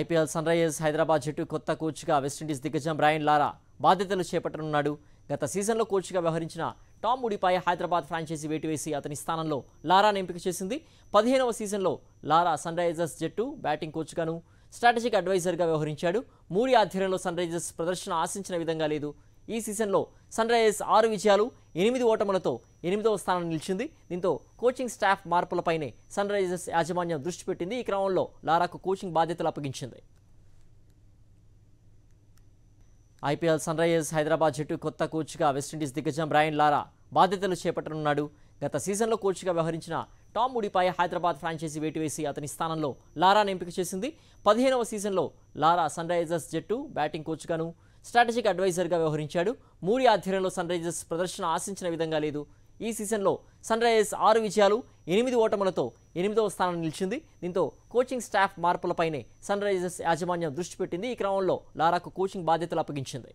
IPL sun Risers Hyderabad జట్టు కొత్త కోచ్గా వెస్టిండీస్ దిగ్గజం బ్రాయన్ లారా బాధ్యతలు చేపట్టనున్నాడు గత సీజన్లో కోచ్గా వ్యవహరించిన టామ్ ఉడిపాయ హైదరాబాద్ ఫ్రాంచైజీ వేటివేసి అతని స్థానంలో లారాను ఎంపిక చేసింది పదిహేనవ సీజన్లో లారా సన్ రైజర్స్ జట్టు బ్యాటింగ్ కోచ్గాను స్ట్రాటజిక్ అడ్వైజర్గా వ్యవహరించాడు మూడి ఆధ్వర్యంలో సన్ రైజర్స్ ప్రదర్శన ఆశించిన విధంగా లేదు ఈ సీజన్లో సన్ రైజర్స్ ఆరు విజయాలు ఎనిమిది ఓటములతో ఎనిమిదవ స్థానం నిలిచింది దీంతో కోచింగ్ స్టాఫ్ మార్పులపైనే సన్ రైజర్స్ యాజమాన్యం దృష్టి పెట్టింది ఈ క్రమంలో లారాకు కోచింగ్ బాధ్యతలు అప్పగించింది ఐపీఎల్ సన్ రైజర్స్ హైదరాబాద్ జట్టు కొత్త కోచ్గా వెస్టిండీస్ దిగ్గజం బ్రాయన్ లారా బాధ్యతలు చేపట్టనున్నాడు గత సీజన్లో కోచ్గా వ్యవహరించిన టామ్ ఉడిపాయ హైదరాబాద్ ఫ్రాంచైజీ వేటివేసి అతని స్థానంలో లారాను ఎంపిక చేసింది పదిహేనవ సీజన్లో లారా సన్ రైజర్స్ జట్టు బ్యాటింగ్ కోచ్గాను స్ట్రాటజిక్ అడ్వైజర్గా వ్యవహరించాడు మూడి ఆధ్వర్యంలో సన్ రైజర్స్ ప్రదర్శన ఆశించిన విధంగా లేదు ఈ సీజన్లో సన్ రైజర్స్ ఆరు విజయాలు ఎనిమిది ఓటములతో ఎనిమిదవ స్థానం నిలిచింది దీంతో కోచింగ్ స్టాఫ్ మార్పులపైనే సన్ రైజర్స్ యాజమాన్యం దృష్టి పెట్టింది ఈ క్రమంలో లారాకు కోచింగ్ బాధ్యతలు అప్పగించింది